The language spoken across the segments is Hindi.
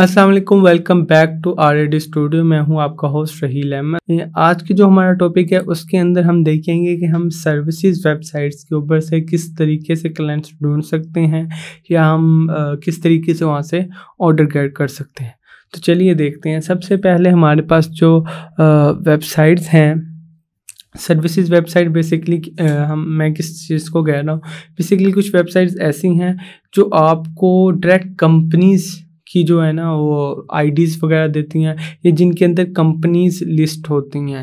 Aslam welcome back to R A D studio मैं हूं आपका होस्ट रहील अहमद आज की जो हमारा टॉपिक है उसके अंदर हम देखेंगे कि हम सर्विसेज वेबसाइट्स के ऊपर से किस तरीके से क्लाइंट्स ढूंढ सकते हैं या हम आ, किस तरीके से वहां से ऑर्डर गेट कर सकते हैं तो चलिए देखते हैं सबसे पहले हमारे पास जो वेबसाइट्स हैं सर्विसेज वेबसाइट बेसिकली हम मैं किस चीज़ को कह रहा हूँ बेसिकली कुछ वेबसाइट्स ऐसी हैं जो आपको डायरेक्ट कंपनीज़ की जो है ना वो आईडीज़ वगैरह देती हैं ये जिनके अंदर कंपनीज लिस्ट होती हैं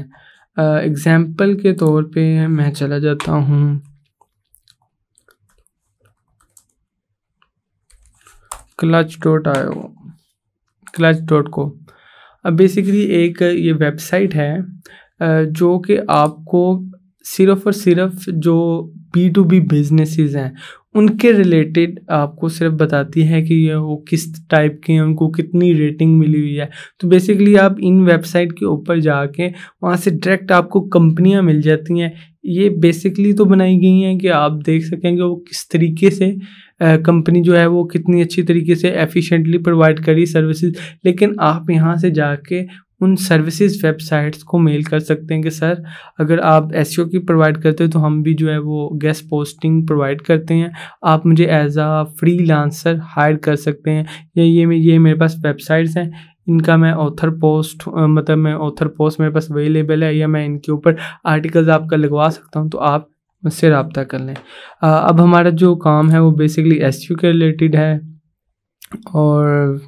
एग्ज़ाम्पल के तौर पे मैं चला जाता हूँ clutch dot io clutch dot co अब बेसिकली एक ये वेबसाइट है जो कि आपको सिर्फ और सिर्फ जो बी टू बी बिजनेसेस हैं उनके रिलेटेड आपको सिर्फ बताती है कि ये वो किस टाइप के हैं उनको कितनी रेटिंग मिली हुई है तो बेसिकली आप इन वेबसाइट के ऊपर जाके वहाँ से डायरेक्ट आपको कंपनियाँ मिल जाती हैं ये बेसिकली तो बनाई गई हैं कि आप देख सकें कि वो किस तरीके से कंपनी जो है वो कितनी अच्छी तरीके से एफिशिएंटली प्रोवाइड करी सर्विसेज लेकिन आप यहाँ से जाके उन सर्विसेज वेबसाइट्स को मेल कर सकते हैं कि सर अगर आप एस e की प्रोवाइड करते हो तो हम भी जो है वो गेस्ट पोस्टिंग प्रोवाइड करते हैं आप मुझे एज आ फ्री हायर कर सकते हैं या ये ये मेरे पास वेबसाइट्स हैं इनका मैं ऑथर पोस्ट मतलब मैं ऑथर पोस्ट मेरे पास अवेलेबल है या मैं इनके ऊपर आर्टिकल्स आपका लगवा सकता हूँ तो आप मुझसे रबता कर लें आ, अब हमारा जो काम है वो बेसिकली एस e के रिलेटेड है और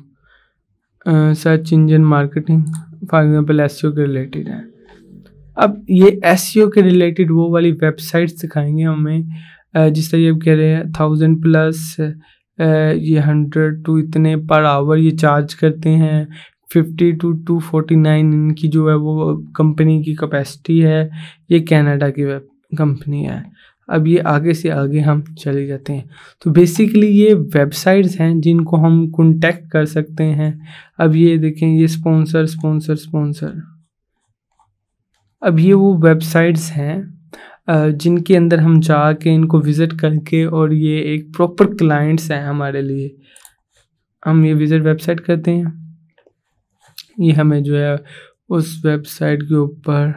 search engine marketing for example S के रिलेटेड हैं अब ये एस e के रिलेटेड वो वाली वेबसाइट सिखाएंगे हमें जिस तरह आप कह रहे हैं थाउजेंड प्लस ये हंड्रेड टू इतने पर आवर ये चार्ज करते हैं fifty two to forty nine इनकी जो है वो कंपनी की कैपेसिटी है ये कनाडा की वेब कंपनी है अब ये आगे से आगे हम चले जाते हैं तो बेसिकली ये वेबसाइट्स हैं जिनको हम कॉन्टैक्ट कर सकते हैं अब ये देखें ये स्पॉन्सर स्पॉन्सर स्पॉन्सर अब ये वो वेबसाइट्स हैं जिनके अंदर हम जा के इनको विज़िट करके और ये एक प्रॉपर क्लाइंट्स हैं हमारे लिए हम ये विज़िट वेबसाइट करते हैं ये हमें जो है उस वेबसाइट के ऊपर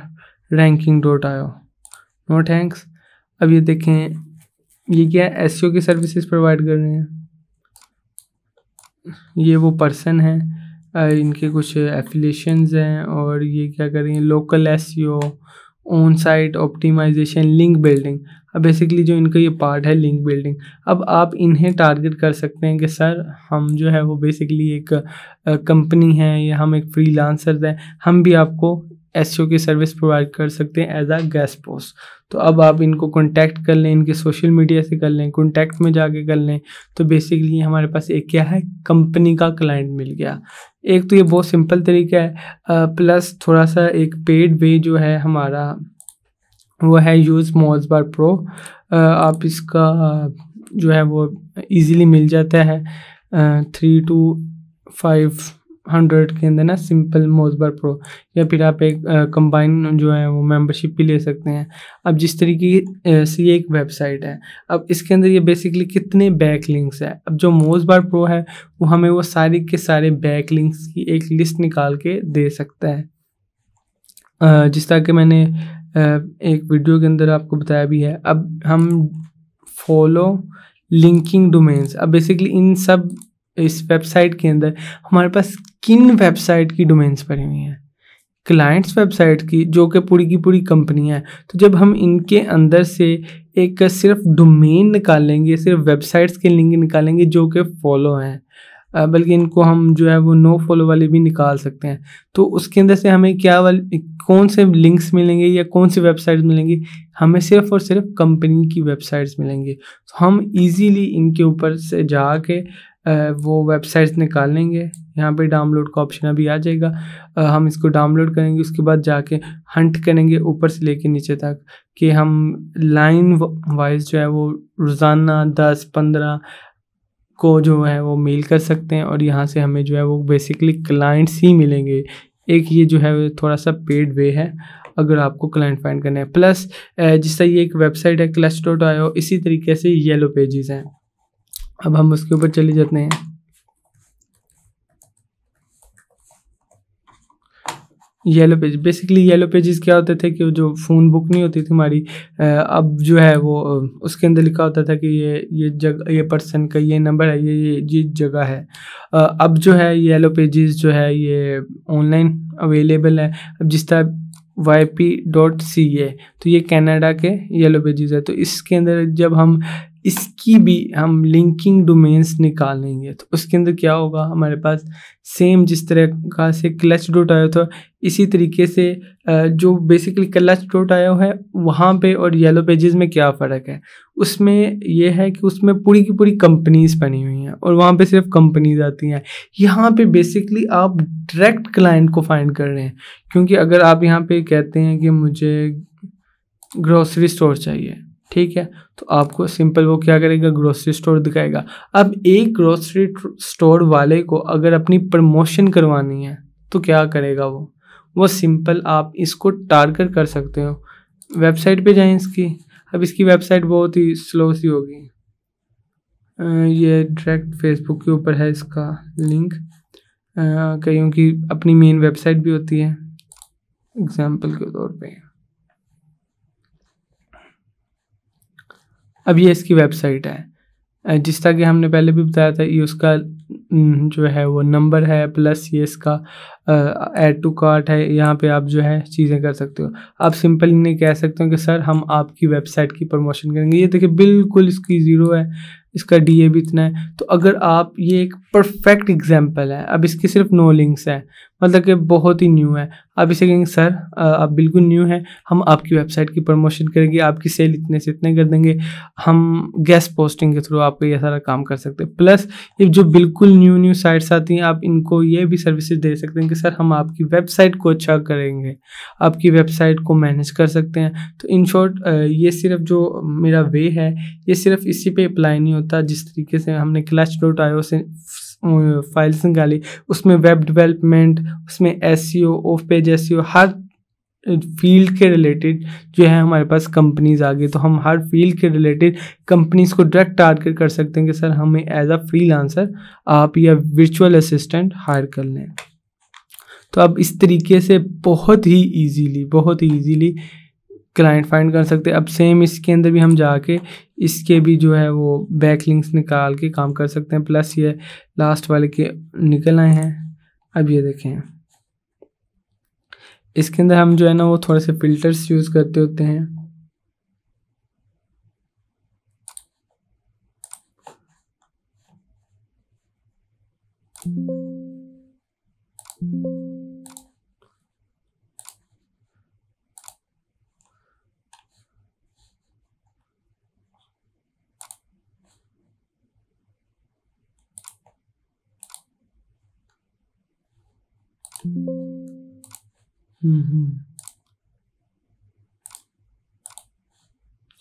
ranking dot io no thanks अब ये देखें ये क्या है एस की सर्विसेज प्रोवाइड कर रहे हैं ये वो पर्सन है इनके कुछ एफिलेशंस हैं और ये क्या कर रही हैं local S on site optimization link building अब बेसिकली जो इनका ये पार्ट है लिंक बिल्डिंग अब आप इन्हें टारगेट कर सकते हैं कि सर हम जो है वो बेसिकली एक कंपनी है या हम एक फ्री लांसर हैं हम भी आपको एस की सर्विस प्रोवाइड कर सकते हैं एज आ गैस पोस्ट तो अब आप इनको कॉन्टैक्ट कर लें इनके सोशल मीडिया से कर लें कॉन्टैक्ट में जाके कर लें तो बेसिकली हमारे पास एक क्या है कंपनी का क्लाइंट मिल गया एक तो ये बहुत सिंपल तरीका है आ, प्लस थोड़ा सा एक पेड वे जो है हमारा वो है यूज़ मोज बार प्रो आ, आप इसका जो है वो इजीली मिल जाता है थ्री टू फाइव हंड्रेड के अंदर ना सिंपल मोजबर प्रो या फिर आप एक कंबाइन जो है वो मेंबरशिप भी ले सकते हैं अब जिस तरीके से ये एक वेबसाइट है अब इसके अंदर ये बेसिकली कितने बैक लिंक्स है अब जो मोजबार प्रो है वो हमें वो सारे के सारे बैक लिंक्स की एक लिस्ट निकाल के दे सकता है जिस तरह के मैंने एक वीडियो के अंदर आपको बताया भी है अब हम फॉलो लिंकिंग डोमेन्स अब बेसिकली इन सब इस वेबसाइट के अंदर हमारे पास किन वेबसाइट की डोमेन्स पर हुई हैं क्लाइंट्स वेबसाइट की जो कि पूरी की पूरी कंपनी हैं तो जब हम इनके अंदर से एक सिर्फ डोमेन निकालेंगे सिर्फ वेबसाइट्स के लिंक निकालेंगे जो कि फॉलो हैं बल्कि इनको हम जो है वो नो फॉलो वाले भी निकाल सकते हैं तो उसके अंदर से हमें क्या वाले कौन से लिंक्स मिलेंगे या कौन सी वेबसाइट्स मिलेंगी हमें सिर्फ और सिर्फ कंपनी की वेबसाइट्स मिलेंगी तो हम इजीली इनके ऊपर से जाके वो वेबसाइट्स निकालेंगे यहाँ पे डाउनलोड का ऑप्शन अभी आ जाएगा हम इसको डाउनलोड करेंगे उसके बाद जाके हंट करेंगे ऊपर से लेके नीचे तक कि हम लाइन वाइज जो है वो रोज़ाना दस पंद्रह को जो है वो मेल कर सकते हैं और यहाँ से हमें जो है वो बेसिकली क्लाइंट्स ही मिलेंगे एक ये जो है थोड़ा सा पेड वे है अगर आपको क्लाइंट फाइंड करना है प्लस जिस तरह ये एक वेबसाइट है क्लच डॉट आयो इसी तरीके से येलो पेजेस हैं अब हम उसके ऊपर चले जाते हैं yellow page basically yellow pages क्या होते थे कि जो फ़ोन बुक नहीं होती थी हमारी अब जो है वो उसके अंदर लिखा होता था कि ये ये जगह ये पर्सन का ये नंबर है ये ये ये जगह है अब जो है येलो पेजेस जो है ये ऑनलाइन अवेलेबल है अब जिस तरह Y P dot C A तो ये कनाडा के येलो पेजेस है तो इसके अंदर जब हम इसकी भी हम लिंकिंग डोमेन्स निकालेंगे तो उसके अंदर क्या होगा हमारे पास सेम जिस तरह का से क्लच डॉट आया था इसी तरीके से जो बेसिकली क्लच डॉट आया है वहाँ पे और येलो पेजेस में क्या फ़र्क है उसमें यह है कि उसमें पूरी की पूरी कंपनीज बनी हुई हैं और वहाँ पे सिर्फ कंपनीज आती हैं यहाँ पे बेसिकली आप डायरेक्ट क्लाइंट को फाइंड कर रहे हैं क्योंकि अगर आप यहाँ पे कहते हैं कि मुझे ग्रोसरी स्टोर चाहिए ठीक है तो आपको सिंपल वो क्या करेगा ग्रोसरी स्टोर दिखाएगा अब एक ग्रोसरी स्टोर वाले को अगर अपनी प्रमोशन करवानी है तो क्या करेगा वो वो सिंपल आप इसको टारगेट कर सकते हो वेबसाइट पे जाएं इसकी अब इसकी वेबसाइट बहुत ही स्लो सी होगी ये डायरेक्ट फेसबुक के ऊपर है इसका लिंक कहीं की अपनी मेन वेबसाइट भी होती है एग्जाम्पल के तौर पर अब ये इसकी वेबसाइट है जिस तरह कि हमने पहले भी बताया था ये उसका जो है वो नंबर है प्लस ये इसका ऐड टू कार्ट है यहाँ पे आप जो है चीज़ें कर सकते हो आप सिंपल इन्हें कह सकते हो कि सर हम आपकी वेबसाइट की प्रमोशन करेंगे ये देखिए बिल्कुल इसकी ज़ीरो है इसका डी भी इतना है तो अगर आप ये एक परफेक्ट एग्जाम्पल है अब इसकी सिर्फ नो लिंक्स है मतलब कि बहुत ही न्यू है आप इसे कहेंगे सर आप बिल्कुल न्यू हैं हम आपकी वेबसाइट की प्रमोशन करेंगे आपकी सेल इतने से इतने कर देंगे हम गेस्ट पोस्टिंग के थ्रू आपको यह सारा काम कर सकते हैं प्लस ये जो बिल्कुल न्यू न्यू साइट्स आती हैं आप इनको ये भी सर्विसेज दे सकते हैं कि सर हम आपकी वेबसाइट को अच्छा करेंगे आपकी वेबसाइट को मैनेज कर सकते हैं तो इन शॉर्ट ये सिर्फ जो मेरा वे है ये सिर्फ इसी पर अप्लाई नहीं होता जिस तरीके से हमने क्लच डॉट आयो से फाइल्स निकाली उसमें वेब डेवलपमेंट उसमें एस ऑफ पेज एस हर फील्ड के रिलेटेड जो है हमारे पास कंपनीज आ गई तो हम हर फील्ड के रिलेटेड कंपनीज को डायरेक्ट टारगेट कर सकते हैं कि सर हमें एज अ फ्री आप या वर्चुअल असिस्टेंट हायर कर लें तो अब इस तरीके से बहुत ही इजीली बहुत ही ईजीली क्लाइंट फाइंड कर सकते हैं अब सेम इसके अंदर भी हम जाके इसके भी जो है वो बैक लिंक्स निकाल के काम कर सकते हैं प्लस ये लास्ट वाले के निकल आए हैं अब ये देखें इसके अंदर हम जो है ना वो थोड़े से फिल्टर्स यूज़ करते होते हैं Thank you.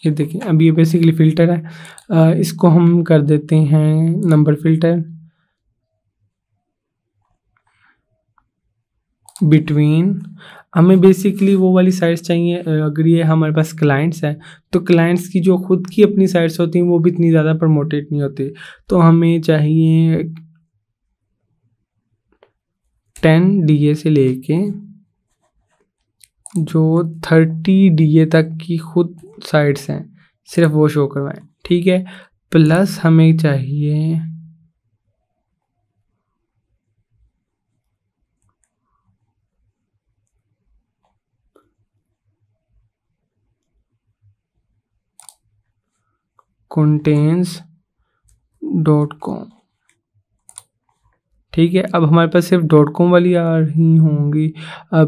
ये देखिए अब ये बेसिकली फ़िल्टर है आ, इसको हम कर देते हैं नंबर फ़िल्टर बिटवीन हमें बेसिकली वो वाली साइट्स चाहिए अगर ये हमारे पास क्लाइंट्स हैं तो क्लाइंट्स की जो खुद की अपनी साइट्स होती हैं वो भी इतनी ज़्यादा प्रमोटेड नहीं होती तो हमें चाहिए टेन डी ए से लेके जो थर्टी डी ए तक की खुद साइड्स हैं सिर्फ वो शो करवाएं ठीक है प्लस हमें चाहिए कंटेंस डॉट कॉम ठीक है अब हमारे पास सिर्फ डॉट कॉम वाली आ रही होंगी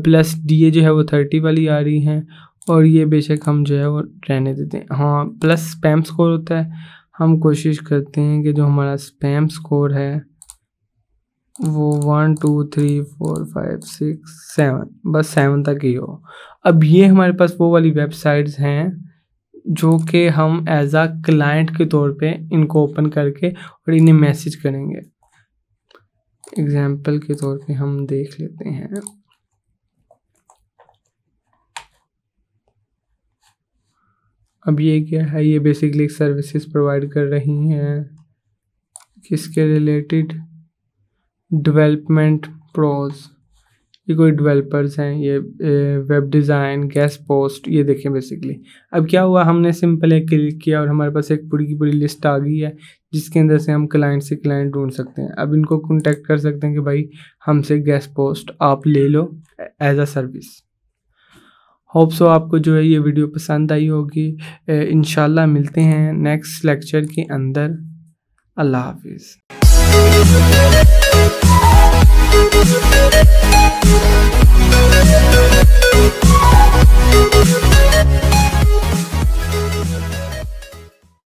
प्लस डी ए जो है वो थर्टी वाली आ रही हैं और ये बेशक हम जो है वो रहने देते हैं हाँ प्लस स्पैम स्कोर होता है हम कोशिश करते हैं कि जो हमारा स्पैम स्कोर है वो one two three four five six seven बस सेवन तक ही हो अब ये हमारे पास वो वाली वेबसाइट्स हैं जो कि हम एज आ क्लाइंट के तौर पे इनको ओपन करके और इन्हें मैसेज करेंगे एग्जाम्पल के तौर पे हम देख लेते हैं अब ये क्या है ये बेसिकली सर्विसेज प्रोवाइड कर रही हैं किसके रिलेटेड डेवलपमेंट प्रोज ये कोई डेवलपर्स हैं ये वेब डिज़ाइन गैस पोस्ट ये देखें बेसिकली अब क्या हुआ हमने सिंपल एक क्लिक किया और हमारे पास एक पूरी की पूरी लिस्ट आ गई है जिसके अंदर से हम क्लाइंट से क्लाइंट ढूंढ सकते हैं अब इनको कॉन्टैक्ट कर सकते हैं कि भाई हमसे गेस्ट पोस्ट आप ले लो as a service hope so आपको जो है ये वीडियो पसंद आई होगी इन मिलते हैं नेक्स्ट लेक्चर के अंदर अल्लाह हाफिज़